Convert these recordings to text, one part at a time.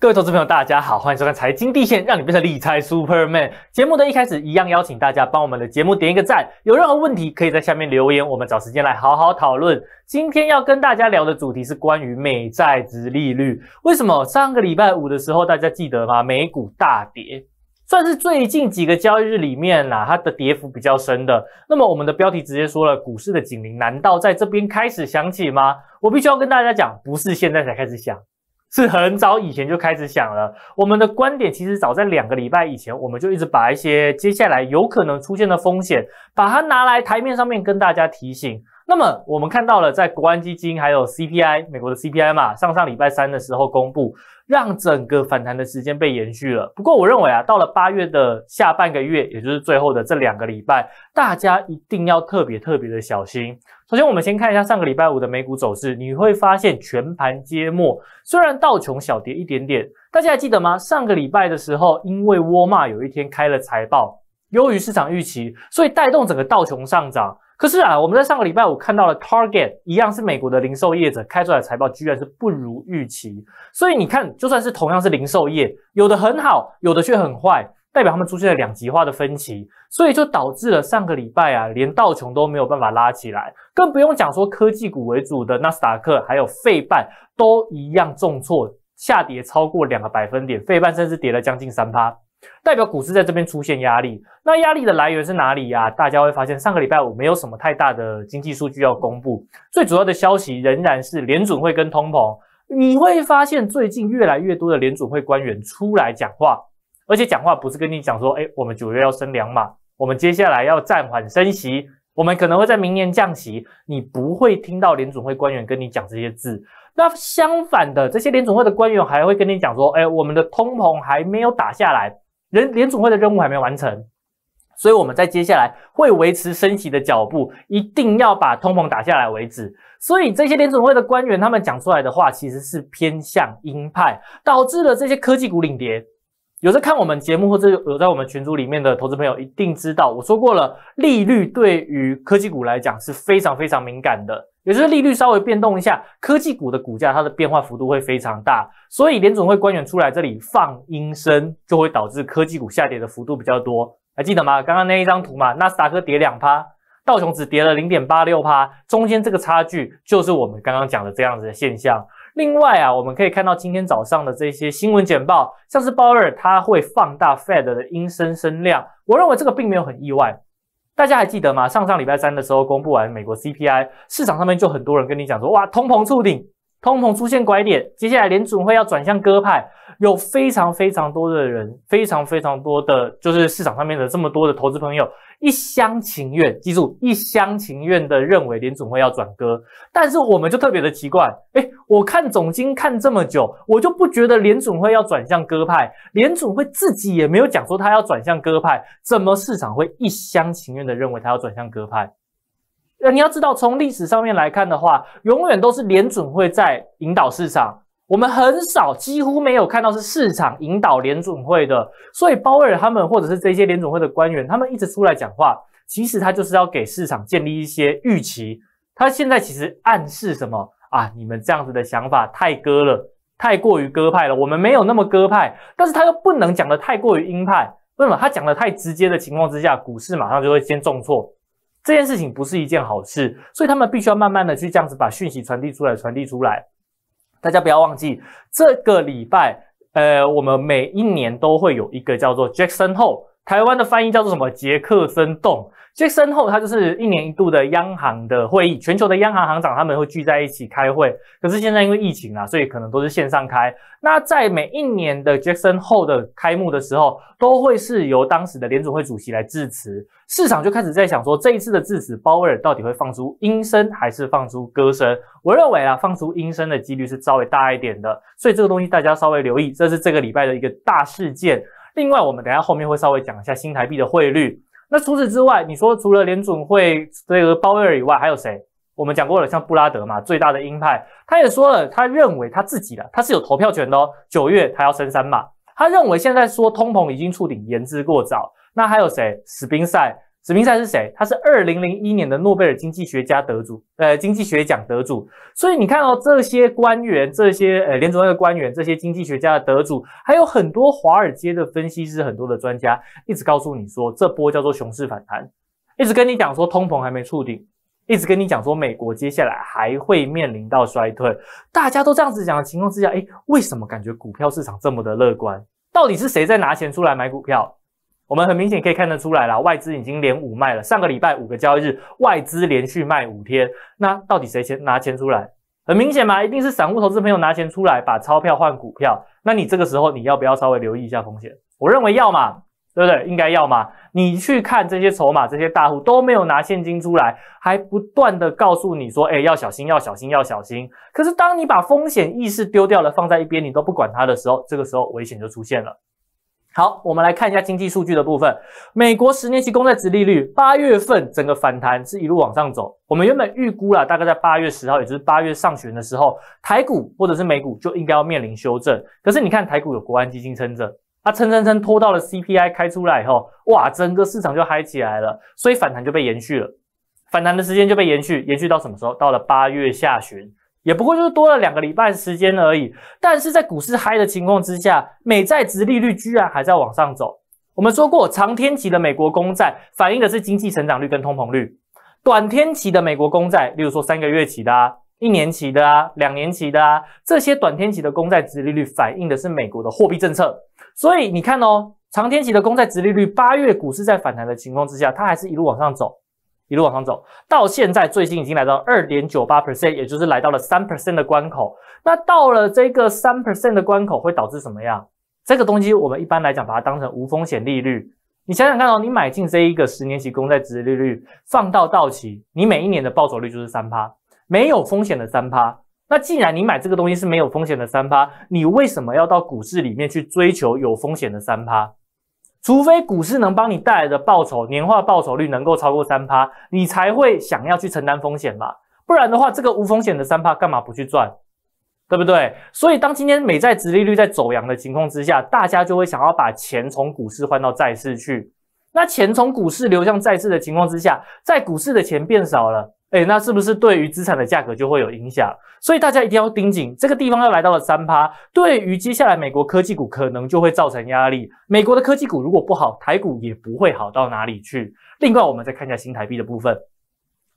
各位投资朋友，大家好，欢迎收看《财经地线》，让你变成理财 Superman。节目的一开始，一样邀请大家帮我们的节目点一个赞。有任何问题，可以在下面留言，我们找时间来好好讨论。今天要跟大家聊的主题是关于美债值利率。为什么上个礼拜五的时候，大家记得吗？美股大跌，算是最近几个交易日里面呐，它的跌幅比较深的。那么我们的标题直接说了，股市的警铃难道在这边开始响起吗？我必须要跟大家讲，不是，现在才开始响。是很早以前就开始想了。我们的观点其实早在两个礼拜以前，我们就一直把一些接下来有可能出现的风险，把它拿来台面上面跟大家提醒。那么我们看到了，在国安基金还有 CPI，美国的 CPI 嘛，上上礼拜三的时候公布，让整个反弹的时间被延续了。不过我认为啊，到了八月的下半个月，也就是最后的这两个礼拜，大家一定要特别特别的小心。首先，我们先看一下上个礼拜五的美股走势，你会发现全盘皆末，虽然道琼小跌一点点，大家还记得吗？上个礼拜的时候，因为沃尔玛有一天开了财报，优于市场预期，所以带动整个道琼上涨。可是啊，我们在上个礼拜五看到了 Target，一样是美国的零售业者开出来的财报，居然是不如预期。所以你看，就算是同样是零售业，有的很好，有的却很坏，代表他们出现了两极化的分歧。所以就导致了上个礼拜啊，连道琼都没有办法拉起来，更不用讲说科技股为主的纳斯达克，还有费半都一样重挫，下跌超过两个百分点，费半甚至跌了将近三趴。代表股市在这边出现压力，那压力的来源是哪里呀？大家会发现，上个礼拜五没有什么太大的经济数据要公布，最主要的消息仍然是联准会跟通膨。你会发现，最近越来越多的联准会官员出来讲话，而且讲话不是跟你讲说，哎，我们九月要升两码，我们接下来要暂缓升息，我们可能会在明年降息。你不会听到联准会官员跟你讲这些字。那相反的，这些联准会的官员还会跟你讲说，哎，我们的通膨还没有打下来。人联总会的任务还没完成，所以我们在接下来会维持升息的脚步，一定要把通膨打下来为止。所以这些联总会的官员他们讲出来的话，其实是偏向鹰派，导致了这些科技股领跌。有在看我们节目或者有在我们群组里面的投资朋友，一定知道我说过了，利率对于科技股来讲是非常非常敏感的。也就是利率稍微变动一下，科技股的股价它的变化幅度会非常大，所以联总会官员出来这里放阴声，就会导致科技股下跌的幅度比较多。还记得吗？刚刚那一张图嘛，纳斯达克跌两趴，道琼只跌了零点八六趴，中间这个差距就是我们刚刚讲的这样子的现象。另外啊，我们可以看到今天早上的这些新闻简报，像是鲍尔他会放大 Fed 的阴声声量，我认为这个并没有很意外。大家还记得吗？上上礼拜三的时候，公布完美国 CPI，市场上面就很多人跟你讲说，哇，通膨触顶。通膨出现拐点，接下来联准会要转向鸽派，有非常非常多的人，非常非常多的就是市场上面的这么多的投资朋友，一厢情愿，记住一厢情愿的认为联准会要转鸽，但是我们就特别的奇怪，哎，我看总经看这么久，我就不觉得联准会要转向鸽派，联准会自己也没有讲说他要转向鸽派，怎么市场会一厢情愿的认为他要转向鸽派？那你要知道，从历史上面来看的话，永远都是联准会在引导市场，我们很少几乎没有看到是市场引导联准会的。所以鲍威尔他们或者是这些联准会的官员，他们一直出来讲话，其实他就是要给市场建立一些预期。他现在其实暗示什么啊？你们这样子的想法太鸽了，太过于鸽派了。我们没有那么鸽派，但是他又不能讲的太过于鹰派。为什么？他讲的太直接的情况之下，股市马上就会先重挫。这件事情不是一件好事，所以他们必须要慢慢的去这样子把讯息传递出来，传递出来。大家不要忘记，这个礼拜，呃，我们每一年都会有一个叫做 Jackson Hole。台湾的翻译叫做什么？杰克森洞。杰克森后，它就是一年一度的央行的会议，全球的央行行长他们会聚在一起开会。可是现在因为疫情啊，所以可能都是线上开。那在每一年的杰克森后的开幕的时候，都会是由当时的联准会主席来致辞。市场就开始在想说，这一次的致辞鲍威尔到底会放出音声还是放出歌声？我认为啊，放出音声的几率是稍微大一点的。所以这个东西大家稍微留意，这是这个礼拜的一个大事件。另外，我们等下后面会稍微讲一下新台币的汇率。那除此之外，你说除了联准会这个鲍威尔以外，还有谁？我们讲过了，像布拉德嘛，最大的鹰派，他也说了，他认为他自己的他是有投票权的。九月他要升三码，他认为现在说通膨已经触顶，言之过早。那还有谁？史宾塞。史宾塞是谁？他是二零零一年的诺贝尔经济学家得主，呃，经济学奖得主。所以你看哦，这些官员，这些呃联准会的官员，这些经济学家的得主，还有很多华尔街的分析师，很多的专家，一直告诉你说，这波叫做熊市反弹，一直跟你讲说通膨还没触顶，一直跟你讲说美国接下来还会面临到衰退。大家都这样子讲的情况之下，诶，为什么感觉股票市场这么的乐观？到底是谁在拿钱出来买股票？我们很明显可以看得出来啦，外资已经连五卖了。上个礼拜五个交易日，外资连续卖五天，那到底谁先拿钱出来？很明显嘛，一定是散户投资朋友拿钱出来，把钞票换股票。那你这个时候你要不要稍微留意一下风险？我认为要嘛，对不对？应该要嘛。你去看这些筹码，这些大户都没有拿现金出来，还不断的告诉你说，哎，要小心，要小心，要小心。可是当你把风险意识丢掉了，放在一边，你都不管它的时候，这个时候危险就出现了。好，我们来看一下经济数据的部分。美国十年期公债殖利率八月份整个反弹是一路往上走。我们原本预估了，大概在八月十号，也就是八月上旬的时候，台股或者是美股就应该要面临修正。可是你看，台股有国安基金撑着，它撑撑撑拖到了 CPI 开出来以后，哇，整个市场就嗨起来了，所以反弹就被延续了，反弹的时间就被延续，延续到什么时候？到了八月下旬。也不过就是多了两个礼拜时间而已，但是在股市嗨的情况之下，美债值利率居然还在往上走。我们说过，长天期的美国公债反映的是经济成长率跟通膨率，短天期的美国公债，例如说三个月期的啊、一年期的啊、两年期的啊，这些短天期的公债值利率反映的是美国的货币政策。所以你看哦，长天期的公债值利率，八月股市在反弹的情况之下，它还是一路往上走。一路往上走到现在，最近已经来到二点九八 percent，也就是来到了三 percent 的关口。那到了这个三 percent 的关口，会导致什么样？这个东西我们一般来讲把它当成无风险利率。你想想看哦，你买进这一个十年期公债值利率，放到到期，你每一年的报酬率就是三趴，没有风险的三趴。那既然你买这个东西是没有风险的三趴，你为什么要到股市里面去追求有风险的三趴？除非股市能帮你带来的报酬年化报酬率能够超过三趴，你才会想要去承担风险嘛？不然的话，这个无风险的三趴干嘛不去赚？对不对？所以当今天美债殖利率在走阳的情况之下，大家就会想要把钱从股市换到债市去。那钱从股市流向债市的情况之下，在股市的钱变少了，哎，那是不是对于资产的价格就会有影响？所以大家一定要盯紧这个地方，又来到了三趴，对于接下来美国科技股可能就会造成压力。美国的科技股如果不好，台股也不会好到哪里去。另外，我们再看一下新台币的部分，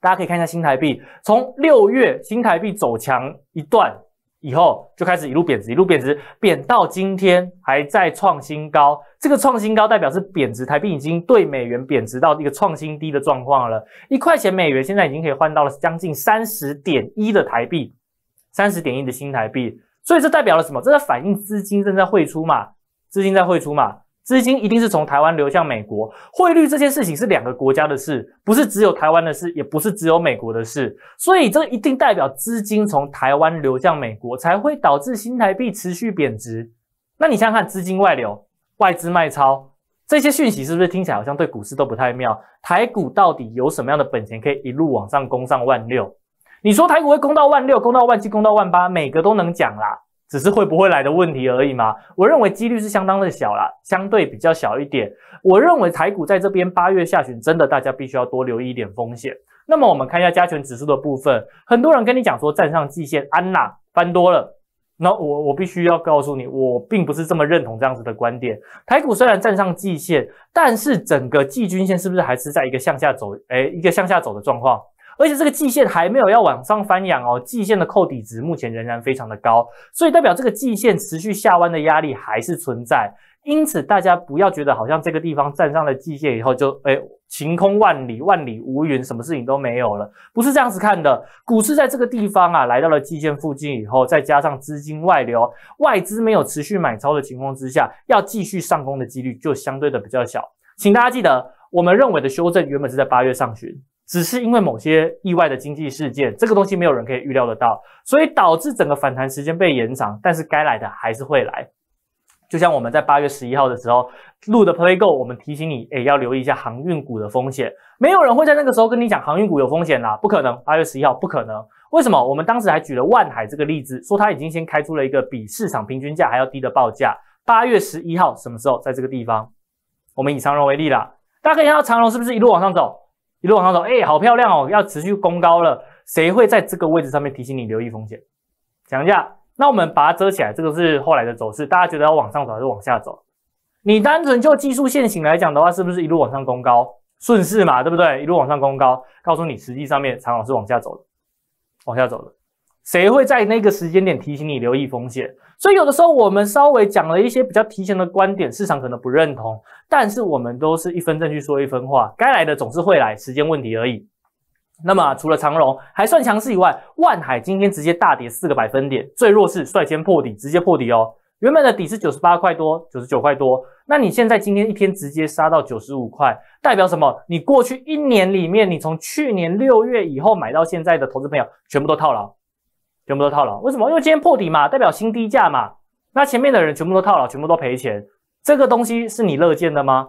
大家可以看一下新台币从六月新台币走强一段。以后就开始一路贬值，一路贬值，贬到今天还在创新高。这个创新高代表是贬值，台币已经对美元贬值到一个创新低的状况了。一块钱美元现在已经可以换到了将近三十点一的台币，三十点一的新台币。所以这代表了什么？这在反映资金正在汇出嘛？资金在汇出嘛？资金一定是从台湾流向美国，汇率这件事情是两个国家的事，不是只有台湾的事，也不是只有美国的事，所以这一定代表资金从台湾流向美国，才会导致新台币持续贬值。那你想想看，资金外流、外资卖超这些讯息，是不是听起来好像对股市都不太妙？台股到底有什么样的本钱可以一路往上攻上万六？你说台股会攻到万六、攻到万七、攻到万八，每个都能讲啦。只是会不会来的问题而已嘛？我认为几率是相当的小啦，相对比较小一点。我认为台股在这边八月下旬真的大家必须要多留意一点风险。那么我们看一下加权指数的部分，很多人跟你讲说站上季线，安娜翻多了。那我我必须要告诉你，我并不是这么认同这样子的观点。台股虽然站上季线，但是整个季均线是不是还是在一个向下走？诶，一个向下走的状况。而且这个季线还没有要往上翻扬哦，季线的扣底值目前仍然非常的高，所以代表这个季线持续下弯的压力还是存在。因此大家不要觉得好像这个地方站上了季线以后就哎晴空万里，万里无云，什么事情都没有了，不是这样子看的。股市在这个地方啊来到了季线附近以后，再加上资金外流，外资没有持续买超的情况之下，要继续上攻的几率就相对的比较小。请大家记得，我们认为的修正原本是在八月上旬。只是因为某些意外的经济事件，这个东西没有人可以预料得到，所以导致整个反弹时间被延长。但是该来的还是会来，就像我们在八月十一号的时候录的 Play Go，我们提醒你，哎，要留意一下航运股的风险。没有人会在那个时候跟你讲航运股有风险啦，不可能。八月十一号不可能，为什么？我们当时还举了万海这个例子，说他已经先开出了一个比市场平均价还要低的报价。八月十一号什么时候在这个地方？我们以长荣为例了，大家可以看到长荣是不是一路往上走？一路往上走，哎，好漂亮哦！要持续攻高了，谁会在这个位置上面提醒你留意风险？讲一下，那我们把它遮起来，这个是后来的走势，大家觉得要往上走还是往下走？你单纯就技术线型来讲的话，是不是一路往上攻高，顺势嘛，对不对？一路往上攻高，告诉你实际上面常老是往下走的，往下走的。谁会在那个时间点提醒你留意风险？所以有的时候我们稍微讲了一些比较提前的观点，市场可能不认同，但是我们都是一分证据说一分话，该来的总是会来，时间问题而已。那么除了长荣还算强势以外，万海今天直接大跌四个百分点，最弱势率先破底，直接破底哦。原本的底是九十八块多，九十九块多，那你现在今天一天直接杀到九十五块，代表什么？你过去一年里面，你从去年六月以后买到现在的投资朋友，全部都套牢。全部都套牢，为什么？因为今天破底嘛，代表新低价嘛。那前面的人全部都套牢，全部都赔钱。这个东西是你乐见的吗？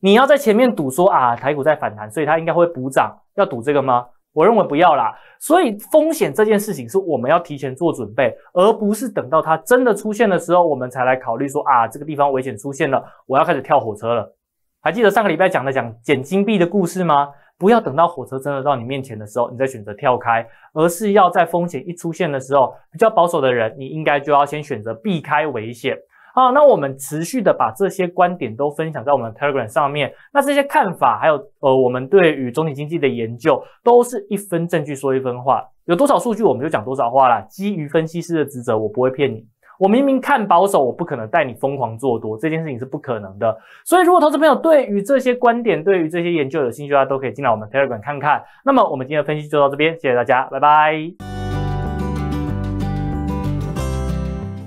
你要在前面赌说啊，台股在反弹，所以它应该会补涨，要赌这个吗？我认为不要啦。所以风险这件事情是我们要提前做准备，而不是等到它真的出现的时候，我们才来考虑说啊，这个地方危险出现了，我要开始跳火车了。还记得上个礼拜讲的讲捡金币的故事吗？不要等到火车真的到你面前的时候，你再选择跳开，而是要在风险一出现的时候，比较保守的人，你应该就要先选择避开危险。好，那我们持续的把这些观点都分享在我们的 Telegram 上面。那这些看法，还有呃，我们对于总体经济的研究，都是一分证据说一分话，有多少数据我们就讲多少话啦。基于分析师的职责，我不会骗你。我明明看保守，我不可能带你疯狂做多，这件事情是不可能的。所以，如果投资朋友对于这些观点、对于这些研究有兴趣的话，都可以进来我们 Telegram 看看。那么，我们今天的分析就到这边，谢谢大家，拜拜。